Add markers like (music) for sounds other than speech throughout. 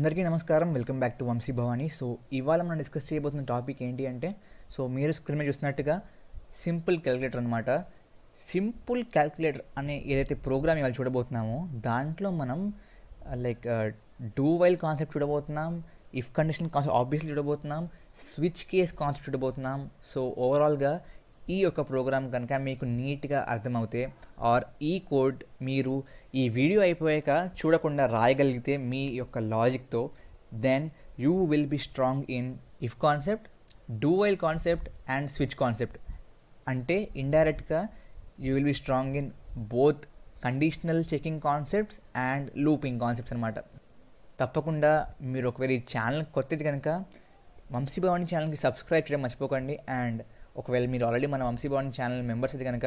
అందరికీ నమస్కారం welcome back to Vamshi Bhavani so ఇవాళ మనం డిస్కస్ చేయబోతున్న టాపిక్ ఏంటి అంటే సో మీరు స్క్రీన్ మీద చూసినట్టుగా సింపుల్ క్యాలిక్యులేటర్ అనమాట సింపుల్ క్యాలిక్యులేటర్ అనే ఏదైతే ప్రోగ్రామ్ ఇవాళ చూడబోతున్నామో దాంట్లో మనం లైక్ డూ వైల్ కాన్సెప్ట్ చూడబోతున్నాం ఇఫ్ కండిషన్ కాన్సెప్ట్ ఆబ్వియస్లీ చూడబోతున్నాం స్విచ్ కేస్ కాన్సెప్ట్ చూడబోతున్నాం సో ఓవరాల్గా ఈ యొక్క ప్రోగ్రామ్ కనుక మీకు నీట్గా అర్థమవుతే ఆర్ ఈ కోడ్ మీరు ఈ వీడియో అయిపోయాక చూడకుండా రాయగలిగితే మీ యొక్క లాజిక్తో then you will be strong in if concept do while concept and switch concept అంటే ఇండైరెక్ట్గా you will be strong in both conditional checking concepts and looping concepts అనమాట తప్పకుండా మీరు ఒకవేళ ఈ ఛానల్ కొత్తది కనుక వంశీభవాని ఛానల్కి సబ్స్క్రైబ్ చేయడం మర్చిపోకండి అండ్ ఒకవేళ మీరు ఆల్రెడీ మన వంశీ భవన్ ఛానల్ మెంబర్స్ అయితే కనుక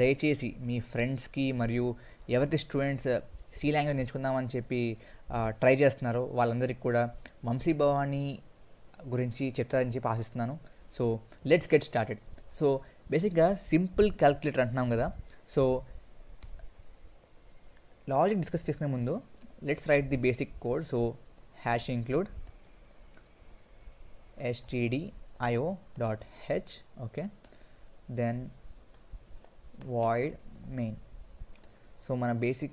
దయచేసి మీ ఫ్రెండ్స్కి మరియు ఎవరి స్టూడెంట్స్ సీ uh, లాంగ్వేజ్ నేర్చుకుందామని చెప్పి ట్రై uh, చేస్తున్నారో వాళ్ళందరికీ కూడా వంశీ భవానీ గురించి చెప్తారని చెప్పి ఆశిస్తున్నాను so let's get started so బేసిక్గా సింపుల్ క్యాల్కులేటర్ అంటున్నాం కదా సో లాజిక్ డిస్కస్ చేసుకునే ముందు let's write the basic code so hash include std io dot h okay then void main so మన బేసిక్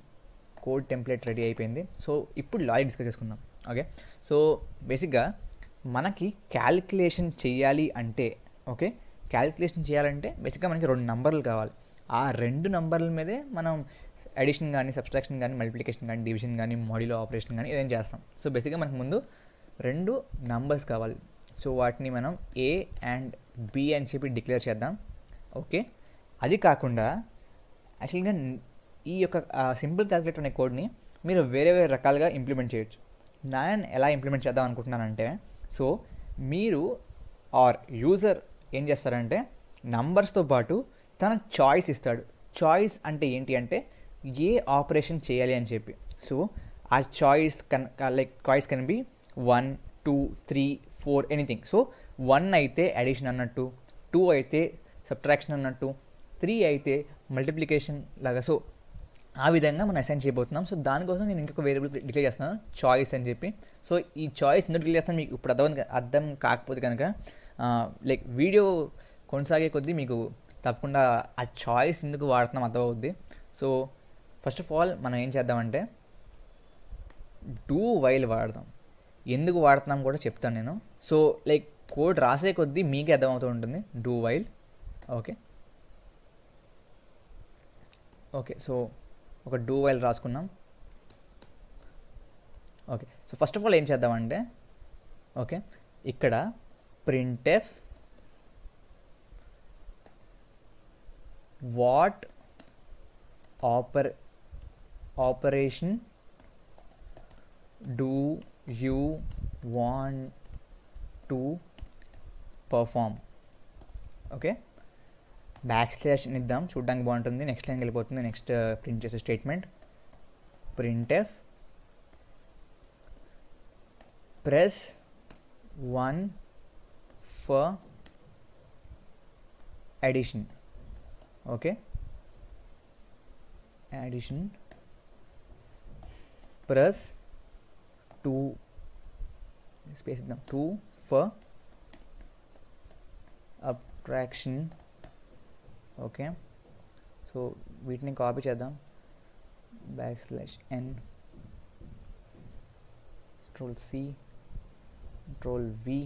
కోడ్ టెంప్లెట్ రెడీ అయిపోయింది so ఇప్పుడు logic discuss చేసుకుందాం okay so బేసిక్గా మనకి క్యాలిక్యులేషన్ చేయాలి అంటే ఓకే క్యాలిక్యులేషన్ చేయాలంటే బేసిక్గా మనకి రెండు నంబర్లు కావాలి ఆ రెండు నంబర్ల మీదే మనం అడిషన్ కానీ సబ్స్ట్రాక్షన్ కానీ మల్టిప్లికేషన్ కానీ డివిజన్ కానీ మోడీలో ఆపరేషన్ కానీ ఏదైనా చేస్తాం సో బేసిక్గా మనకు ముందు రెండు నంబర్స్ కావాలి సో వాటిని మనం ఏ అండ్ బి అని చెప్పి డిక్లేర్ చేద్దాం ఓకే అది కాకుండా యాక్చువల్గా ఈ యొక్క సింపుల్ క్యాలిక్యులేటర్ అనే కోడ్ని మీరు వేరే వేరే రకాలుగా ఇంప్లిమెంట్ చేయొచ్చు నాయన్ ఎలా ఇంప్లిమెంట్ చేద్దాం అనుకుంటున్నానంటే సో మీరు ఆర్ యూజర్ ఏం చేస్తారంటే నంబర్స్తో పాటు తన చాయిస్ ఇస్తాడు చాయిస్ అంటే ఏంటి అంటే ఏ ఆపరేషన్ చేయాలి అని చెప్పి సో ఆ choice can like choice can be one two three four anything so one అయితే అడిషన్ అన్నట్టు టూ అయితే సబ్ట్రాక్షన్ అన్నట్టు త్రీ అయితే మల్టిప్లికేషన్ లాగా సో ఆ విధంగా మనం అసైన్ చేయబోతున్నాం సో దానికోసం నేను ఇంకొక వేరియబుల్ డిక్లేర్ చేస్తున్నాను చాయిస్ అని చెప్పి సో ఈ చాయిస్ ఎందుకు డిక్లేర్ చేస్తాను మీకు ఇప్పుడు అర్థం అర్థం కాకపోతే కనుక లైక్ వీడియో కొనసాగే కొద్దీ మీకు తప్పకుండా ఆ చాయిస్ ఎందుకు వాడుతున్నాం అర్థమవుద్ది సో ఫస్ట్ ఆఫ్ ఆల్ మనం ఏం చేద్దామంటే డూ వైల్ వాడదాం ఎందుకు వాడుతున్నాం కూడా చెప్తాను నేను సో లైక్ కోడ్ రాసే కొద్దీ మీకే అర్థమవుతూ ఉంటుంది do while okay okay so ఒక డూ వైల్ రాసుకున్నాం okay so first of all ఏం చేద్దామంటే ఓకే ఇక్కడ printf what oper operation do you want to perform okay back slash అని ఇద్దాం చూడడానికి బాగుంటుంది నెక్స్ట్ లైన్కి వెళ్ళిపోతుంది నెక్స్ట్ ప్రింట్ చేసే statement printf press one for addition okay addition press to space it now to for subtraction okay so వీటిని copy చేద్దాం back slash n control C control V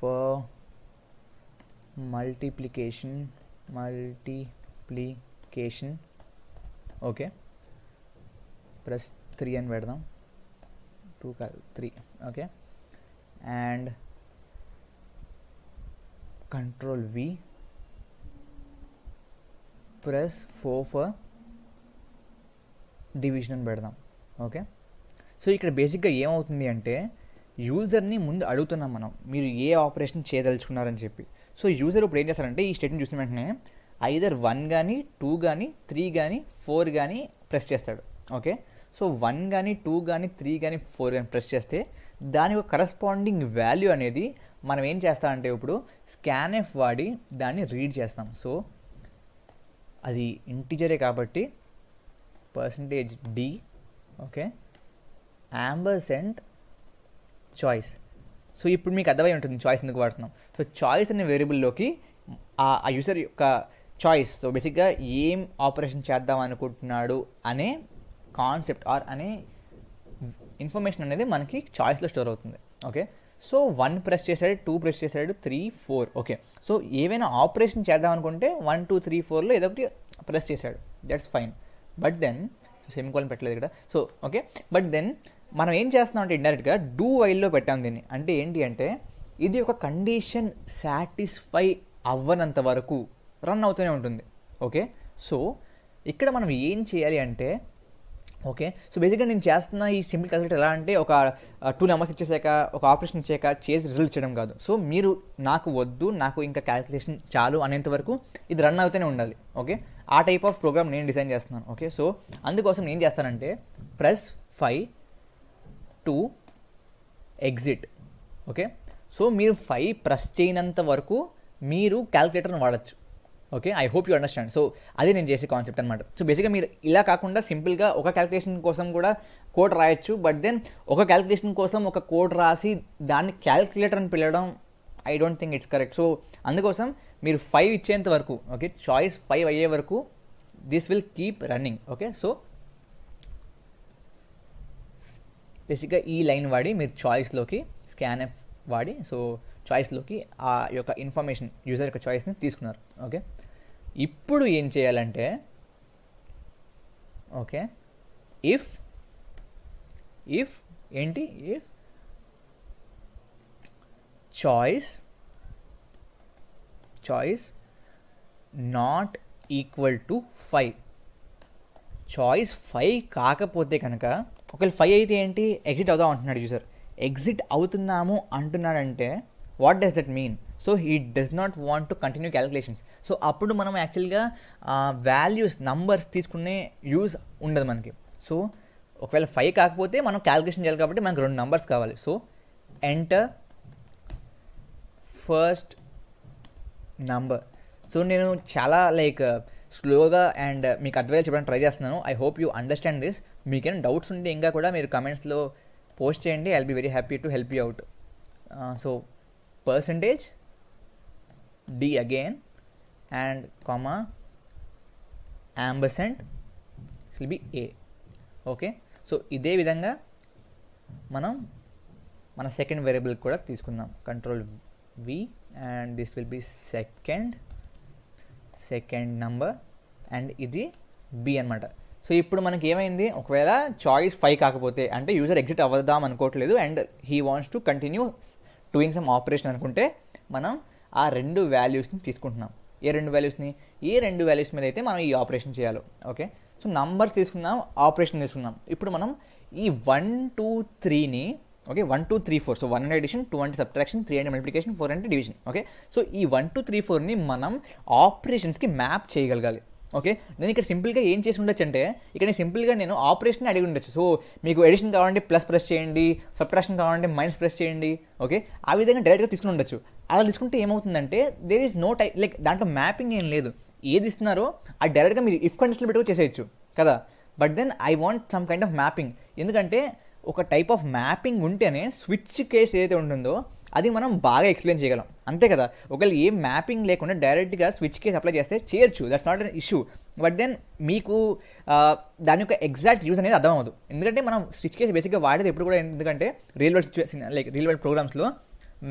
for multiplication multiplication okay press three అని పెడదాం two 2 three okay and control V press four for division అని పెడదాం okay so ఇక్కడ బేసిక్గా ఏమవుతుంది అంటే యూజర్ని ముందు అడుగుతున్నాం మనం మీరు ఏ ఆపరేషన్ చేయదలుచుకున్నారని చెప్పి సో యూజర్ ఇప్పుడు ఏం చేస్తారంటే ఈ స్టేట్ని చూసిన వెంటనే ఐదర్ వన్ కానీ టూ కానీ త్రీ కానీ ఫోర్ కానీ ప్రెస్ చేస్తాడు ఓకే సో వన్ కానీ టూ కానీ త్రీ కానీ ఫోర్ కానీ ప్రెస్ చేస్తే దానికి కరస్పాండింగ్ వాల్యూ అనేది మనం ఏం చేస్తామంటే ఇప్పుడు ఎఫ్ వాడి దాన్ని రీడ్ చేస్తాం సో అది ఇంటిజరే కాబట్టి percentage d okay ampersand choice so ఇప్పుడు మీకు అర్థమై ఉంటుంది చాయిస్ ఎందుకు వాడుతున్నాం సో చాయిస్ అనే వేరియబుల్లోకి ఆ యూజర్ యొక్క చాయిస్ సో బేసిక్గా ఏం ఆపరేషన్ చేద్దాం అనుకుంటున్నాడు అనే కాన్సెప్ట్ ఆర్ అనే ఇన్ఫర్మేషన్ అనేది మనకి చాయిస్లో స్టోర్ అవుతుంది ఓకే సో వన్ ప్రెస్ చేసాడు టూ ప్రెస్ చేసాడు త్రీ ఫోర్ ఓకే సో ఏవైనా ఆపరేషన్ చేద్దాం అనుకుంటే వన్ టూ త్రీ ఫోర్లో ఏదో ఒకటి ప్రెస్ చేశాడు that's fine but then semicolon పెట్టలేదు ఇక్కడ సో ఓకే బట్ దెన్ మనం ఏం చేస్తున్నాం అంటే ఇండైరెక్ట్గా డూ వైల్లో పెట్టాం దీన్ని అంటే ఏంటి అంటే ఇది ఒక కండిషన్ సాటిస్ఫై అవ్వనంత వరకు రన్ అవుతూనే ఉంటుంది ఓకే సో ఇక్కడ మనం ఏం చేయాలి అంటే ఓకే సో బేసిక్గా నేను చేస్తున్న ఈ సింపుల్ క్యాలిక్యులేటర్ ఎలా అంటే ఒక టూ uh, నెంబర్స్ ఇచ్చేసాక ఒక ఆపరేషన్ ఇచ్చాక చేసి రిజల్ట్ చేయడం కాదు సో మీరు నాకు వద్దు నాకు ఇంకా క్యాలిక్యులేషన్ చాలు అనేంత వరకు ఇది రన్ అవుతూనే ఉండాలి ఓకే ఆ టైప్ ఆఫ్ ప్రోగ్రామ్ నేను డిజైన్ చేస్తున్నాను ఓకే సో అందుకోసం నేను చేస్తానంటే press five to exit okay so మీరు ఫైవ్ ప్రెస్ చేయనంత వరకు మీరు క్యాలిక్యులేటర్ని వాడచ్చు okay I hope you understand so అది నేను చేసే కాన్సెప్ట్ అనమాట సో బేసిక్గా మీరు ఇలా కాకుండా సింపుల్గా ఒక క్యాలిక్యులేషన్ కోసం కూడా కోడ్ రాయొచ్చు బట్ దెన్ ఒక క్యాలిక్యులేషన్ కోసం ఒక కోడ్ రాసి దాన్ని క్యాలిక్యులేటర్ అని పిలవడం I don't think it's correct so అందుకోసం మీరు ఫైవ్ ఇచ్చేంత వరకు ఓకే చాయిస్ ఫైవ్ అయ్యే వరకు this will keep running okay so బేసిక్గా ఈ లైన్ వాడి మీరు చాయిస్లోకి స్కాన్ ఎఫ్ వాడి సో చాయిస్లోకి ఆ యొక్క ఇన్ఫర్మేషన్ యూజర్ యొక్క చాయిస్ని తీసుకున్నారు ఓకే ఇప్పుడు ఏం చేయాలంటే ఓకే ఇఫ్ ఇఫ్ ఏంటి if choice choice not equal to five choice five కాకపోతే కనుక ఒకవేళ ఫైవ్ అయితే ఏంటి ఎగ్జిట్ అవుదాం అంటున్నాడు యూజర్ ఎగ్జిట్ అవుతున్నాము అంటున్నాడంటే what does that mean so he does not want to continue calculations so అప్పుడు మనం యాక్చువల్గా వాల్యూస్ నంబర్స్ తీసుకునే యూజ్ ఉండదు మనకి సో ఒకవేళ ఫైవ్ కాకపోతే మనం క్యాలిక్యులేషన్ చేయాలి కాబట్టి మనకు రెండు నంబర్స్ కావాలి so enter first number so నేను చాలా లైక్ స్లోగా అండ్ మీకు అడ్వైజ్ చెప్పడానికి ట్రై చేస్తున్నాను I hope you understand this మీకేమైనా డౌట్స్ ఉంటే ఇంకా కూడా మీరు కమెంట్స్లో పోస్ట్ చేయండి I be very happy to help you out so percentage d again and comma ampersand will be a okay so ఇదే విధంగా మనం మన సెకండ్ వేరియబుల్ కూడా తీసుకుందాం control V and this will be second second number and ఇది B అనమాట so ఇప్పుడు మనకి ఏమైంది ఒకవేళ చాయిస్ ఫైవ్ కాకపోతే అంటే యూజర్ ఎగ్జిట్ అవ్వదాం అనుకోవట్లేదు and he wants to continue doing some operation అనుకుంటే మనం ఆ రెండు వాల్యూస్ని తీసుకుంటున్నాం ఏ రెండు వాల్యూస్ని ఏ రెండు వాల్యూస్ మీద అయితే మనం ఈ ఆపరేషన్ చేయాలి ఓకే సో నంబర్స్ తీసుకున్నాం ఆపరేషన్ తీసుకున్నాం ఇప్పుడు మనం ఈ వన్ టూ త్రీని okay one two three four so one and addition two అంటే subtraction three and multiplication four అంటే డివిజన్ ఓకే సో ఈ వన్ టూ త్రీ ఫోర్ని మనం ఆపరేషన్స్కి మ్యాప్ చేయగలగాలి ఓకే నేను ఇక్కడ సింపుల్గా ఏం చేసి ఉండొచ్చు అంటే ఇక్కడ నేను సింపుల్గా నేను ఆపరేషన్ అడిగి ఉండొచ్చు సో మీకు ఎడిషన్ కావాలంటే ప్లస్ ప్రెస్ చేయండి సబ్ట్రాక్షన్ కావాలంటే మైనస్ ప్రెస్ చేయండి ఓకే ఆ విధంగా డైరెక్ట్గా తీసుకుని ఉండొచ్చు అలా తీసుకుంటే ఏమవుతుందంటే there is no tie like దాంట్లో మ్యాపింగ్ ఏం లేదు ఏది ఇస్తున్నారో అది డైరెక్ట్గా మీరు ఇఫ్ కండిషన్లో పెట్టుకు చేసేయచ్చు కదా but then I want some kind of mapping ఎందుకంటే ఒక టైప్ ఆఫ్ మ్యాపింగ్ ఉంటేనే స్విచ్ కేస్ ఏదైతే ఉంటుందో అది మనం బాగా ఎక్స్ప్లెయిన్ చేయగలం అంతే కదా ఒకవేళ ఏ మ్యాపింగ్ లేకుండా డైరెక్ట్గా స్విచ్ కేస్ అప్లై చేస్తే చేయొచ్చు that's not an issue but then మీకు దాని యొక్క ఎగ్జాక్ట్ యూజ్ అనేది అర్థమవుదు ఎందుకంటే మనం స్విచ్ కేస్ బేసిక్గా వాడేది ఎప్పుడు కూడా ఎందుకంటే railway situation like real railway ప్రోగ్రామ్స్లో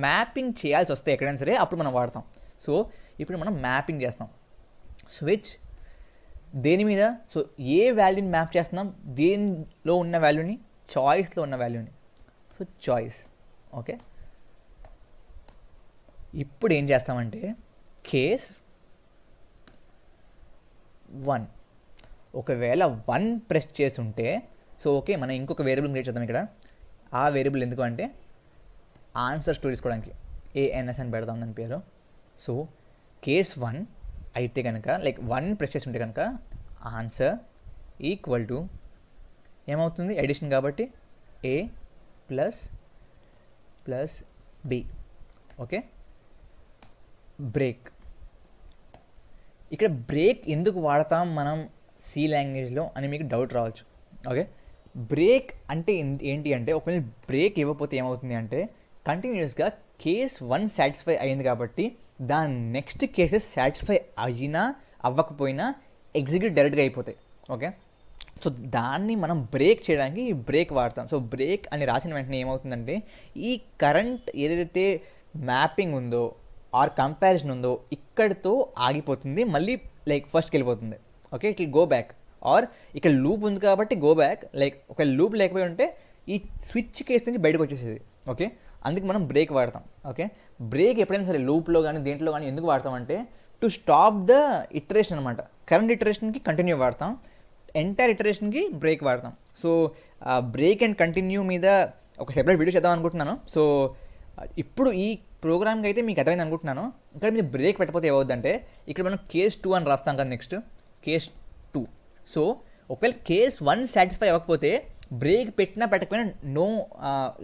మ్యాపింగ్ చేయాల్సి వస్తే ఎక్కడైనా సరే అప్పుడు మనం వాడతాం సో ఇప్పుడు మనం మ్యాపింగ్ చేస్తాం స్విచ్ దేని మీద సో ఏ వాల్యూని మ్యాప్ చేస్తున్నాం దేనిలో ఉన్న వాల్యూని చాయిస్లో ఉన్న వాల్యూని సో చాయిస్ ఓకే ఇప్పుడు ఏం చేస్తామంటే కేస్ వన్ ఒకవేళ వన్ ప్రెస్ చేసి ఉంటే సో ఓకే మనం ఇంకొక వేరియబుల్ క్రియేట్ చేద్దాం ఇక్కడ ఆ వేరియబుల్ ఎందుకు అంటే ఆన్సర్ స్టోర్ తీసుకోవడానికి ఏఎన్ఎస్ అని పెడదాం దాని పేరు సో కేస్ వన్ అయితే కనుక లైక్ వన్ ప్రెస్ చేసి ఉంటే కనుక ఆన్సర్ ఈక్వల్ టు ఏమవుతుంది ఎడిషన్ కాబట్టి A plus plus B okay break ఇక్కడ బ్రేక్ ఎందుకు వాడతాం మనం సి లాంగ్వేజ్లో అని మీకు డౌట్ రావచ్చు ఓకే బ్రేక్ అంటే ఏంటి అంటే ఒకవేళ బ్రేక్ ఇవ్వకపోతే ఏమవుతుంది అంటే కంటిన్యూస్గా కేస్ వన్ సాటిస్ఫై అయింది కాబట్టి దాని నెక్స్ట్ కేసెస్ సాటిస్ఫై అయినా అవ్వకపోయినా ఎగ్జిక్యూట్ డైరెక్ట్గా అయిపోతాయి ఓకే సో దాన్ని మనం బ్రేక్ చేయడానికి బ్రేక్ వాడతాం సో బ్రేక్ అని రాసిన వెంటనే ఏమవుతుందంటే ఈ కరెంట్ ఏదైతే మ్యాపింగ్ ఉందో ఆర్ కంపారిజన్ ఉందో ఇక్కడితో ఆగిపోతుంది మళ్ళీ లైక్ ఫస్ట్కి వెళ్ళిపోతుంది okay it will go back or ఇక్కడ లూప్ ఉంది కాబట్టి గో బ్యాక్ లైక్ ఒక లూప్ లేకపోయి ఉంటే ఈ స్విచ్ కేస్ నుంచి బయటకు వచ్చేసేది ఓకే అందుకు మనం బ్రేక్ వాడతాం ఓకే బ్రేక్ ఎప్పుడైనా సరే లూప్లో కానీ దేంట్లో కానీ ఎందుకు వాడతామంటే టు స్టాప్ ద ఇటరేషన్ అనమాట కరెంట్ ఇటరేషన్కి కంటిన్యూ వాడతాం ఎంటైర్ ఇటరేషన్కి బ్రేక్ వాడతాం సో బ్రేక్ అండ్ కంటిన్యూ మీద ఒక సెపరేట్ వీడియో చేద్దాం అనుకుంటున్నాను సో uh, ఇప్పుడు ఈ ప్రోగ్రామ్కి అయితే మీకు అర్థమైంది అనుకుంటున్నాను ఇక్కడ మీరు బ్రేక్ పెట్టకపోతే ఏమవుద్దంటే ఇక్కడ మనం కేస్ టూ అని రాస్తాం కదా నెక్స్ట్ కేస్ టూ సో ఒకవేళ కేస్ వన్ సాటిస్ఫై అవ్వకపోతే బ్రేక్ పెట్టినా పెట్టకపోయినా no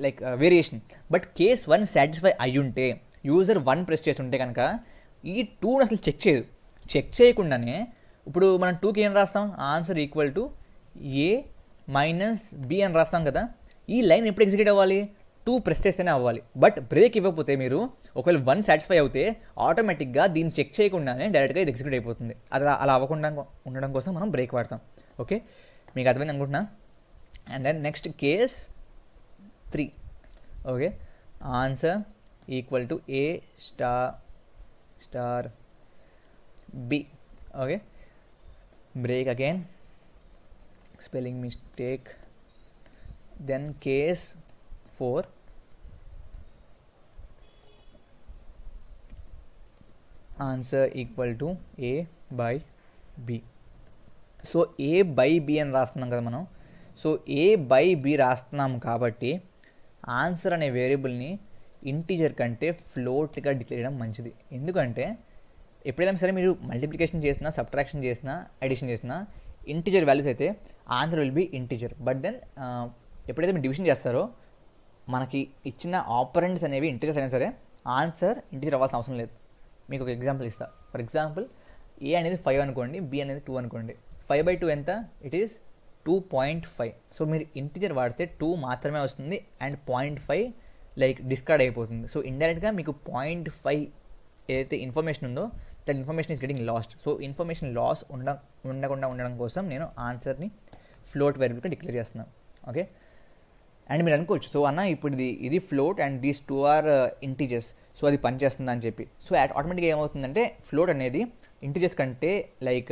like variation but case one satisfy అయ్యుంటే యూజర్ వన్ ప్రెస్ చేసి ఉంటే కనుక ఈ టూని అసలు చెక్ చేయదు చెక్ చేయకుండానే ఇప్పుడు మనం టూకి ఏం రాస్తాం answer equal to A minus B అని రాస్తాం కదా ఈ లైన్ ఎప్పుడు ఎగ్జిక్యూట్ అవ్వాలి టూ ప్రెస్ చేస్తేనే అవ్వాలి బట్ బ్రేక్ ఇవ్వకపోతే మీరు ఒకవేళ వన్ సాటిస్ఫై అయితే ఆటోమేటిక్గా దీన్ని చెక్ చేయకుండానే డైరెక్ట్గా ఇది ఎగ్జిక్యూట్ అయిపోతుంది అది అలా అవ్వకుండా ఉండడం కోసం మనం బ్రేక్ వాడతాం ఓకే మీకు అర్థమైంది అనుకుంటున్నా and then next case three okay answer equal to A star star B okay break again spelling mistake then case 4 answer equal to A by B so A by B అని రాస్తున్నాం కదా మనం so A by B రాస్తున్నాం కాబట్టి answer అనే వేరియబుల్ని integer కంటే ఫ్లోట్గా declare చేయడం మంచిది ఎందుకంటే ఎప్పుడైనా సరే మీరు మల్టిప్లికేషన్ చేసినా సబ్ట్రాక్షన్ చేసినా అడిషన్ చేసినా ఇంటీజర్ వాల్యూస్ అయితే answer will be integer but then ఎప్పుడైతే మీరు డివిజన్ చేస్తారో మనకి ఇచ్చిన ఆపరెంట్స్ అనేవి ఇంటీజర్స్ అయినా సరే ఆన్సర్ ఇంటీజర్ అవ్వాల్సిన అవసరం లేదు మీకు ఒక ఎగ్జాంపుల్ ఇస్తా ఫర్ ఎగ్జాంపుల్ ఏ అనేది ఫైవ్ అనుకోండి బి అనేది టూ అనుకోండి ఫైవ్ బై టూ ఎంత it is two point five so మీరు ఇంటీజర్ వాడితే టూ మాత్రమే వస్తుంది and point five like discard అయిపోతుంది సో ఇండైరెక్ట్గా మీకు పాయింట్ ఫైవ్ ఏదైతే ఇన్ఫర్మేషన్ ఉందో that information is getting lost so information loss ఉండ ఉండకుండా ఉండడం కోసం నేను ఆన్సర్ని ఫ్లోట్ వేరియబుల్గా డిక్లేర్ చేస్తున్నాను ఓకే అండ్ మీరు అనుకోవచ్చు సో అన్న ఇప్పుడు ఇది ఇది float and these two are integers so అది పనిచేస్తుంది అని చెప్పి సో ఆటోమేటిక్గా ఏమవుతుందంటే ఫ్లోట్ అనేది ఇంటీజెస్ కంటే లైక్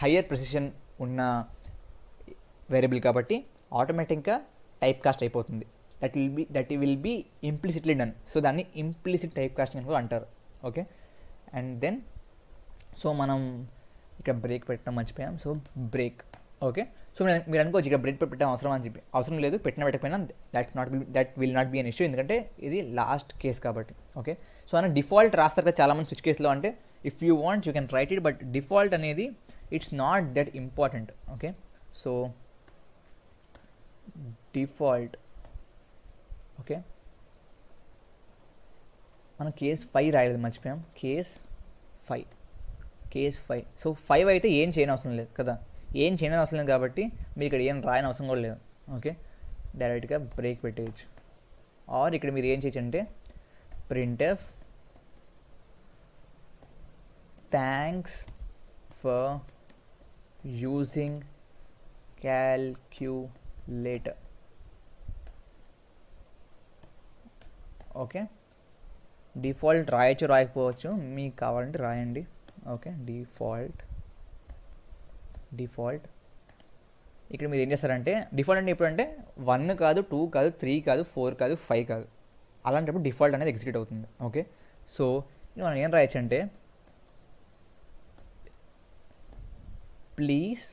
హయ్యర్ ప్రెసిషన్ ఉన్న వేరియబుల్ కాబట్టి ఆటోమేటిక్గా టైప్ కాస్ట్ అయిపోతుంది that will be that will be implicitly done so దాన్ని ఇంప్లిసిట్ టైప్ కాస్టింగ్ అని కూడా అంటారు ఓకే అండ్ దెన్ సో మనం ఇక్కడ బ్రేక్ పెట్టడం మర్చిపోయాం సో బ్రేక్ ఓకే సో మీరు అనుకోవచ్చు ఇక్కడ బ్రెడ్ పెట్టడం అవసరం అని చెప్పి అవసరం లేదు పెట్టిన పెట్టకపోయినా that not that will not be an issue ఎందుకంటే ఇది లాస్ట్ కేస్ కాబట్టి ఓకే సో అని డిఫాల్ట్ రాస్తారు కదా చాలామంది స్విచ్ కేసులో అంటే if you want you can write it but default అనేది it's not that important okay so default okay మనం కేస్ ఫైవ్ రాయలేదు మర్చిపోయాం case five case five so five అయితే ఏం చేయనవసరం లేదు కదా ఏం చేయడం అవసరం లేదు కాబట్టి మీరు ఇక్కడ ఏం రాయని అవసరం కూడా లేదు ఓకే డైరెక్ట్గా బ్రేక్ పెట్టేయచ్చు ఆర్ ఇక్కడ మీరు ఏం చేయొచ్చు అంటే F thanks for using calculator okay default రాయొచ్చు రాయకపోవచ్చు మీకు కావాలంటే రాయండి ఓకే డిఫాల్ట్ default ఇక్కడ మీరు ఏం చేశారు అంటే డిఫాల్ట్ అంటే ఇప్పుడు అంటే 1 కాదు 2 కాదు 3 కాదు 4 కాదు 5 కాదు అలాంటప్పుడు డిఫాల్ట్ అనేది ఎగ్జిక్యూట్ అవుతుంది ఓకే సో ఇక్కడ ఏం రాయొచ్చు అంటే please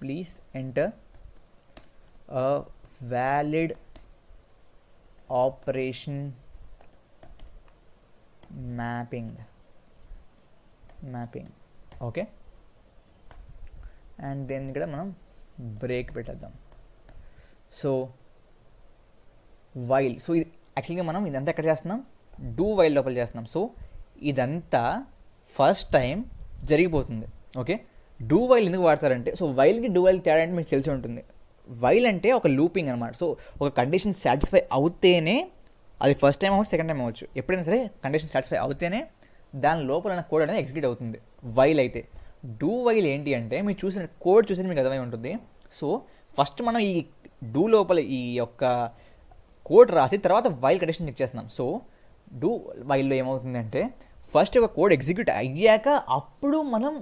please enter a valid operation mapping mapping okay and then కూడా మనం బ్రేక్ పెట్టేద్దాం సో వైల్ సో ఇది యాక్చువల్గా మనం ఇదంతా ఎక్కడ చేస్తున్నాం డూ వైల్ లోపల చేస్తున్నాం సో ఇదంతా ఫస్ట్ టైం జరిగిపోతుంది ఓకే డూ వైల్ ఎందుకు వాడతారంటే సో వైల్కి డూ వైల్ తేడా అంటే మీకు తెలిసి ఉంటుంది వైల్ అంటే ఒక లూపింగ్ అనమాట సో ఒక కండిషన్ సాటిస్ఫై అవుతేనే అది ఫస్ట్ టైం అవ్వచ్చు సెకండ్ టైం అవ్వచ్చు ఎప్పుడైనా సరే కండిషన్ సాటిస్ఫై అవుతేనే దాని లోపల కోడ్ అనేది ఎగ్జిక్యూట్ అవుతుంది వైల్ అయితే డూ వైల్ ఏంటి అంటే మీరు చూసిన కోడ్ చూసిన మీకు అర్థమై ఉంటుంది సో ఫస్ట్ మనం ఈ డూ లోపల ఈ యొక్క కోడ్ రాసి తర్వాత వైల్ కండిషన్ చెక్ చేస్తున్నాం సో డూ వైల్లో ఏమవుతుందంటే ఫస్ట్ ఒక కోడ్ ఎగ్జిక్యూట్ అయ్యాక అప్పుడు మనం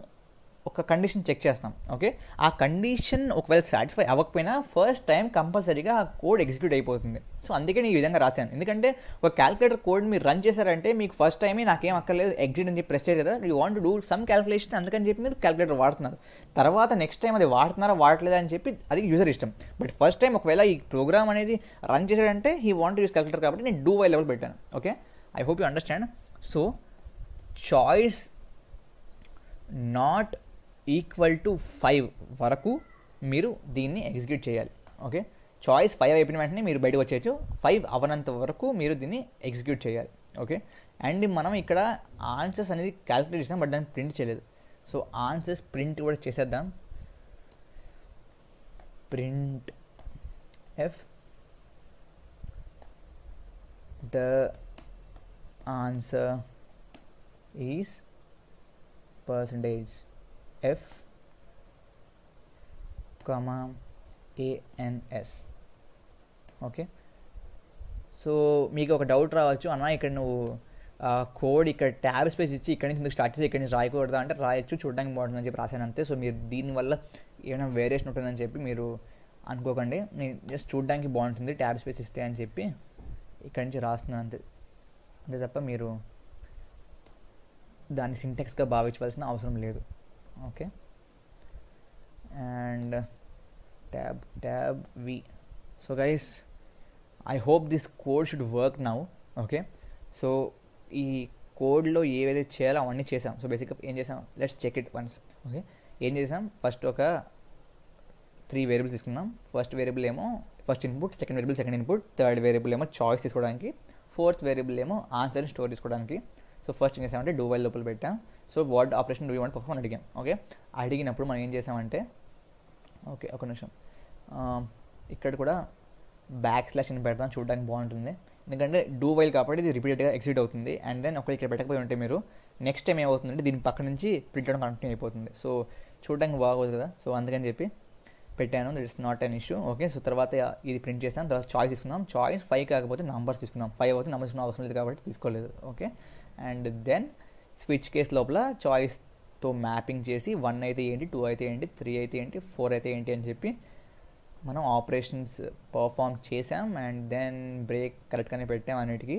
ఒక కండిషన్ చెక్ చేస్తాం ఓకే ఆ కండిషన్ ఒకవేళ సాటిస్ఫై అవ్వకపోయినా ఫస్ట్ టైం కంపల్సరీగా ఆ కోడ్ ఎగ్జిక్యూట్ అయిపోతుంది సో అందుకే నేను ఈ విధంగా రాశాను ఎందుకంటే ఒక క్యాలిక్యులేటర్ కోడ్ మీరు రన్ చేశారంటే మీకు ఫస్ట్ టైమే నాకేం అక్కర్లేదు ఎగ్జిట్ అని చెప్పి ప్రెస్ కదా you want do some calculation అందుకని చెప్పి మీరు క్యాలిక్యులేటర్ వాడుతున్నారు తర్వాత నెక్స్ట్ టైం అది వాడుతున్నారా వాడలేదా అని చెప్పి అది యూజర్ ఇష్టం బట్ ఫస్ట్ టైం ఒకవేళ ఈ ప్రోగ్రామ్ అనేది రన్ చేశాడంటే హీ వాంట్ యూస్ క్యాలిక్యులేటర్ కాబట్టి నేను డూ వై లెవెల్ పెట్టాను okay I hope you understand so choice not equal to five వరకు మీరు దీన్ని ఎగ్జిక్యూట్ చేయాలి ఓకే చాయిస్ ఫైవ్ అయిపోయిన వెంటనే మీరు బయటకు వచ్చేయచ్చు ఫైవ్ అవనంత వరకు మీరు దీన్ని ఎగ్జిక్యూట్ చేయాలి ఓకే అండ్ మనం ఇక్కడ ఆన్సర్స్ అనేది క్యాలిక్యులేట్ చేసాం బట్ దాన్ని ప్రింట్ చేయలేదు సో ఆన్సర్స్ ప్రింట్ కూడా చేసేద్దాం print F the answer is percentage F comma ANS okay so మీకు ఒక డౌట్ రావచ్చు అన్న ఇక్కడ నువ్వు కోడ్ ఇక్కడ ట్యాబ్ స్పేస్ ఇచ్చి ఇక్కడ నుంచి స్టార్ట్ చేసి ఇక్కడ నుంచి రాయకూడదా అంటే రాయొచ్చు చూడడానికి బాగుంటుందని చెప్పి రాశాను అంతే సో మీరు దీనివల్ల ఏమైనా వేరియేషన్ ఉంటుందని చెప్పి మీరు అనుకోకండి నేను జస్ట్ చూడడానికి బాగుంటుంది ట్యాబ్ స్పేస్ ఇస్తే అని చెప్పి ఇక్కడ నుంచి రాస్తున్నాను అంతే అంతే తప్ప మీరు దాన్ని సింటెక్స్గా భావించవలసిన అవసరం లేదు okay and uh, tab tab v so guys i hope this code should work now okay so ఈ కోడ్లో ఏవైతే చేయాలో అవన్నీ చేసాం సో బేసిక్గా ఏం చేసాం let's check it once okay ఏం చేసాం ఫస్ట్ ఒక త్రీ వేరియబుల్స్ తీసుకున్నాం ఫస్ట్ వేరియబుల్ ఏమో first input second variable second input third variable ఏమో చాయిస్ తీసుకోవడానికి ఫోర్త్ వేరియబుల్ ఏమో ఆన్సర్ని స్టోర్ తీసుకోవడానికి సో ఫస్ట్ ఏం చేసామంటే డూవైల్ లోపల పెట్టాం so what operation do want perform అని అడిగాం ఓకే అడిగినప్పుడు మనం ఏం చేసామంటే ఓకే ఒక నిమిషం ఇక్కడ కూడా బ్యాక్ స్లాష్ అని పెడతాం చూడడానికి బాగుంటుంది ఎందుకంటే డూ వైల్ కాబట్టి ఇది రిపీటెడ్గా ఎగ్జిట్ అవుతుంది అండ్ దెన్ ఒక ఇక్కడ పెట్టకపోయి ఉంటే మీరు నెక్స్ట్ టైం ఏమవుతుందంటే దీని పక్క నుంచి ప్రింట్ అవడం కంటిన్యూ అయిపోతుంది సో చూడడానికి బాగోదు కదా సో అందుకని చెప్పి పెట్టాను that is not an issue okay so తర్వాత ఇది ప్రింట్ చేసాం తర్వాత చాయిస్ తీసుకున్నాం చాయిస్ ఫైవ్ కాకపోతే నంబర్స్ తీసుకున్నాం ఫైవ్ అవుతే నంబర్స్ అవసరం లేదు కాబట్టి తీసుకోలేదు okay and then switch case లోపల చాయిస్తో మ్యాపింగ్ చేసి వన్ అయితే ఏంటి టూ అయితే ఏంటి త్రీ అయితే ఏంటి ఫోర్ అయితే ఏంటి అని చెప్పి మనం ఆపరేషన్స్ పర్ఫామ్ చేసాం అండ్ దెన్ బ్రేక్ కరెక్ట్గానే పెట్టాం అన్నిటికీ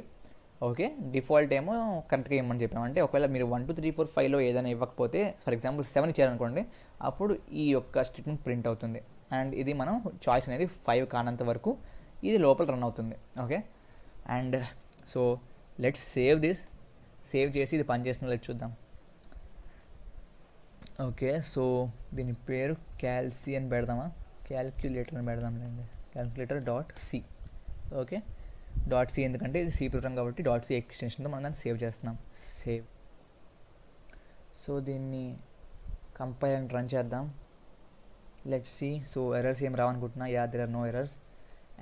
ఓకే డిఫాల్ట్ ఏమో కరెక్ట్గా ఇవ్వమని చెప్పాం అంటే ఒకవేళ మీరు వన్ టూ త్రీ ఫోర్ ఫైవ్లో ఏదైనా ఇవ్వకపోతే ఫర్ ఎగ్జాంపుల్ సెవెన్ ఇచ్చారనుకోండి అప్పుడు ఈ యొక్క స్టేట్మెంట్ ప్రింట్ అవుతుంది అండ్ ఇది మనం చాయిస్ అనేది ఫైవ్ కానంత వరకు ఇది లోపల రన్ అవుతుంది okay and so let's save this save చేసి ఇది పనిచేస్తున్న లేదు చూద్దాం ఓకే సో దీని పేరు క్యాల్సి అని పెడదామా క్యాల్క్యులేటర్ అని పెడదాంలేండి calculator dot C okay dot C ఎందుకంటే ఇది సి ప్రోగ్రామ్ కాబట్టి డాట్ సి ఎక్స్టెన్షన్తో మనం దాన్ని సేవ్ చేస్తున్నాం సేవ్ సో దీన్ని కంపైల్ అండ్ రన్ చేద్దాం లెట్ సి సో ఎర్రర్స్ ఏం రావనుకుంటున్నా yeah there are no errors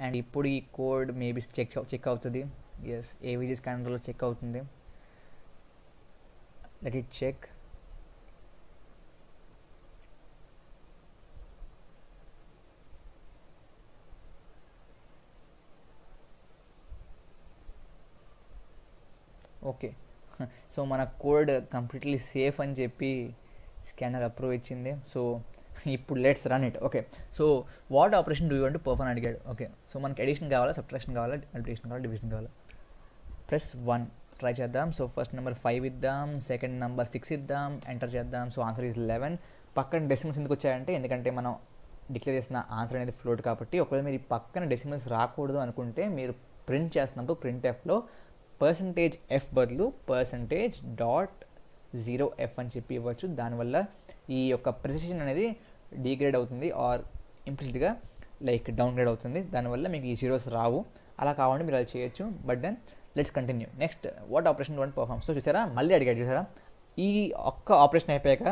and ఇప్పుడు ఈ కోడ్ మేబీ చెక్ చెక్ అవుతుంది ఎస్ ఏవిజీస్ క్యాలెండర్లో చెక్ అవుతుంది let it check okay so మన కోడ్ కంప్లీట్లీ సేఫ్ అని చెప్పి స్కానర్ అప్రూవ్ ఇచ్చింది సో (laughs) ఇప్పుడు let's run it okay so what operation do you perform అడిగాడు ఓకే సో మనకి ఎడిషన్ కావాలా సబ్ట్రాక్షన్ కావాలా అల్ట్రేషన్ కావాలా డివిజన్ కావాలా ప్రెస్ వన్ ట్రై చేద్దాం సో ఫస్ట్ నెంబర్ ఫైవ్ ఇద్దాం సెకండ్ నెంబర్ సిక్స్ ఇద్దాం ఎంటర్ చేద్దాం సో ఆన్సర్ ఈజ్ లెవెన్ పక్కన డెసిమల్స్ ఎందుకు వచ్చాయంటే ఎందుకంటే మనం డిక్లేర్ చేసిన ఆన్సర్ అనేది ఫ్లోట్ కాబట్టి ఒకవేళ మీరు పక్కన డెసిమల్స్ రాకూడదు అనుకుంటే మీరు ప్రింట్ చేస్తున్నప్పుడు ప్రింట్ ఎఫ్లో పర్సంటేజ్ ఎఫ్ బదులు పర్సంటేజ్ డాట్ జీరో ఎఫ్ అని చెప్పి ఇవ్వచ్చు దానివల్ల ఈ యొక్క ప్రెసిషన్ అనేది డీగ్రేడ్ అవుతుంది ఆర్ ఇంప్లిసిట్గా లైక్ డౌన్గ్రేడ్ అవుతుంది దానివల్ల మీకు ఈ జీరోస్ రావు అలా కావాలంటే మీరు అలా చేయొచ్చు but then let's continue next what operation one perform so చూసారా మళ్ళీ అడిగాడు చూసారా ఈ ఒక్క ఆపరేషన్ అయిపోయాక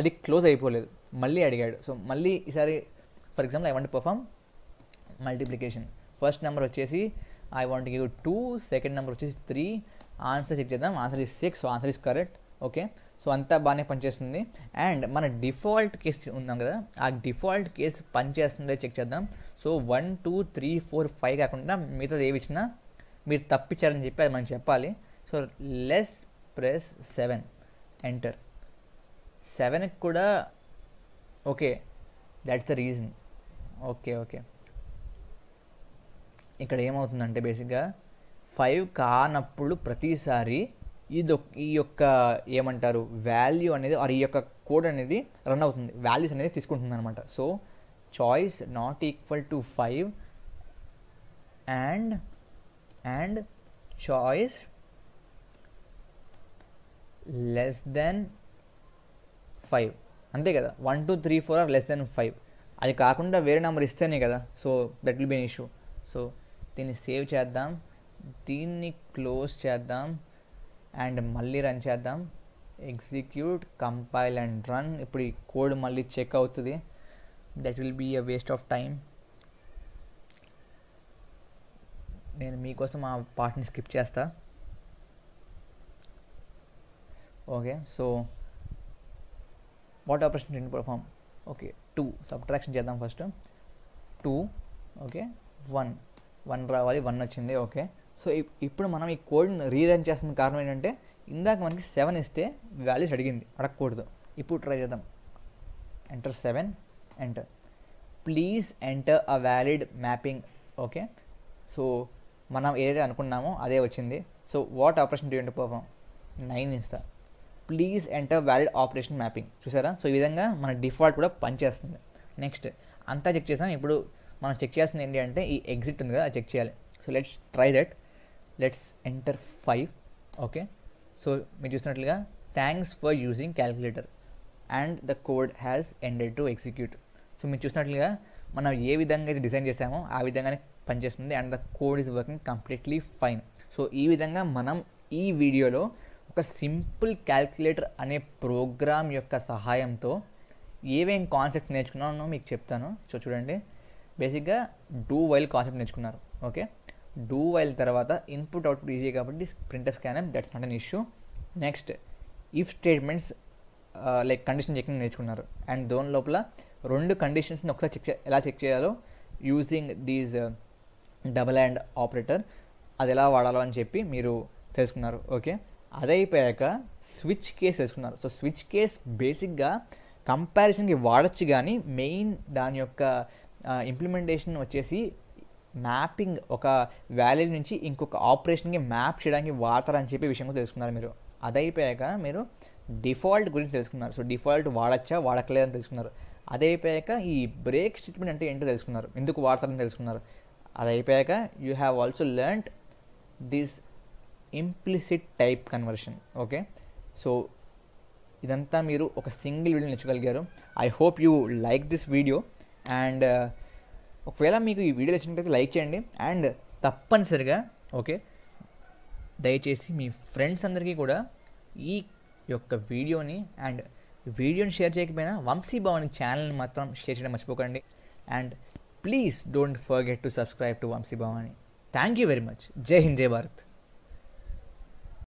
అది క్లోజ్ అయిపోలేదు మళ్ళీ అడిగాడు సో మళ్ళీ ఈసారి for example I want perform multiplication first number వచ్చేసి I want give two second number వచ్చేసి త్రీ ఆన్సర్ చెక్ చేద్దాం answer is six so answer is correct okay so అంతా బాగానే పనిచేస్తుంది అండ్ మన డిఫాల్ట్ కేస్ ఉందాం కదా ఆ డిఫాల్ట్ కేస్ పనిచేస్తుందో చెక్ చేద్దాం so one two three four five కాకుండా మిగతాది ఏవి ఇచ్చినా మీరు తప్పించారని చెప్పి అది మనం చెప్పాలి so less press seven enter సెవెన్కి కూడా okay that's the reason okay okay ఇక్కడ ఏమవుతుందంటే బేసిక్గా ఫైవ్ కానప్పుడు ప్రతిసారి ఇది ఈ యొక్క ఏమంటారు వాల్యూ అనేది ఆర్ ఈ యొక్క కోడ్ అనేది రన్ అవుతుంది వాల్యూస్ అనేది తీసుకుంటుంది అనమాట so choice not equal to five and and choice less than five అంతే కదా one two three four or less than five అది కాకుండా వేరే నెంబర్ ఇస్తేనే కదా so that will be an issue so దీన్ని సేవ్ చేద్దాం దీన్ని క్లోజ్ చేద్దాం అండ్ మళ్ళీ రన్ చేద్దాం ఎగ్జిక్యూట్ కంపైల్ అండ్ రన్ ఇప్పుడు ఈ కోడ్ మళ్ళీ చెక్ అవుతుంది that will be a waste of time నేను మీకోసం ఆ పాటని స్కిప్ చేస్తా ఓకే సో వాట్ ఆపరేషన్ రెండు పర్ఫామ్ ఓకే టూ సబ్ట్రాక్షన్ చేద్దాం first two okay one one రావాలి వన్ వచ్చింది ఓకే సో ఇప్పుడు మనం ఈ కోడ్ని రీరన్ చేస్తున్న కారణం ఏంటంటే ఇందాక మనకి సెవెన్ ఇస్తే వాల్యూస్ అడిగింది అడగకూడదు ఇప్పుడు ట్రై చేద్దాం enter seven enter please enter a valid mapping okay so మనం ఏదైతే అనుకున్నామో అదే వచ్చింది సో వాట్ ఆపరేషన్ డ్యూ అంటే పోపం నైన్ ఇస్తా please enter valid operation mapping చూసారా సో ఈ విధంగా మన డిఫాల్ట్ కూడా పనిచేస్తుంది నెక్స్ట్ అంతా చెక్ చేసాం ఇప్పుడు మనం చెక్ చేస్తుంది ఏంటి అంటే ఈ ఎగ్జిట్ ఉంది కదా అది చెక్ చేయాలి so let's try that let's enter five okay so మీరు చూసినట్లుగా thanks for using calculator and the code has ended to execute so మీరు చూసినట్లుగా మనం ఏ విధంగా అయితే డిజైన్ చేసామో ఆ విధంగానే పనిచేస్తుంది and the code is working completely fine so ఈ విధంగా మనం ఈ వీడియోలో ఒక సింపుల్ క్యాల్కులేటర్ అనే ప్రోగ్రామ్ యొక్క సహాయంతో ఏవేం కాన్సెప్ట్ నేర్చుకున్నానో మీకు చెప్తాను సో చూడండి బేసిక్గా డూ వైల్ కాన్సెప్ట్ నేర్చుకున్నారు ఓకే డూ వైల్ తర్వాత ఇన్పుట్ అవుట్పుట్ ఈజీ కాబట్టి printer scanner that's not an issue next if statements like condition checking నేర్చుకున్నారు అండ్ దోని లోపల రెండు కండిషన్స్ని ఒకసారి చెక్ ఎలా చెక్ చేయాలో using these double hand operator అది ఎలా వాడాలో అని చెప్పి మీరు తెలుసుకున్నారు ఓకే అది అయిపోయాక స్విచ్ కేస్ తెలుసుకున్నారు సో స్విచ్ కేస్ బేసిక్గా కంపారిజన్కి వాడచ్చు కానీ మెయిన్ దాని యొక్క ఇంప్లిమెంటేషన్ వచ్చేసి మ్యాపింగ్ ఒక వ్యాలీ నుంచి ఇంకొక ఆపరేషన్కి మ్యాప్ చేయడానికి వాడతారని చెప్పి విషయం తెలుసుకున్నారు మీరు అదైపోయాక మీరు డిఫాల్ట్ గురించి తెలుసుకున్నారు సో డిఫాల్ట్ వాడచ్చా వాడకలేదని తెలుసుకున్నారు అదైపోయాక ఈ బ్రేక్ స్టేట్మెంట్ అంటే ఏంటో తెలుసుకున్నారు ఎందుకు వాడతారని తెలుసుకున్నారు అది అయిపోయాక you have also learned this implicit type conversion okay so ఇదంతా మీరు ఒక సింగిల్ వీడియో నేర్చుకోగలిగారు I hope you like this video and ఒకవేళ మీకు ఈ వీడియో నచ్చినట్లయితే లైక్ చేయండి అండ్ తప్పనిసరిగా ఓకే దయచేసి మీ ఫ్రెండ్స్ అందరికీ కూడా ఈ యొక్క వీడియోని అండ్ వీడియోని షేర్ చేయకపోయినా వంశీ ఛానల్ని మాత్రం షేర్ చేయడం మర్చిపోకండి and please don't forget to subscribe to Vamsi Bhavani. Thank you very much. Jai Hind Jai Bharat.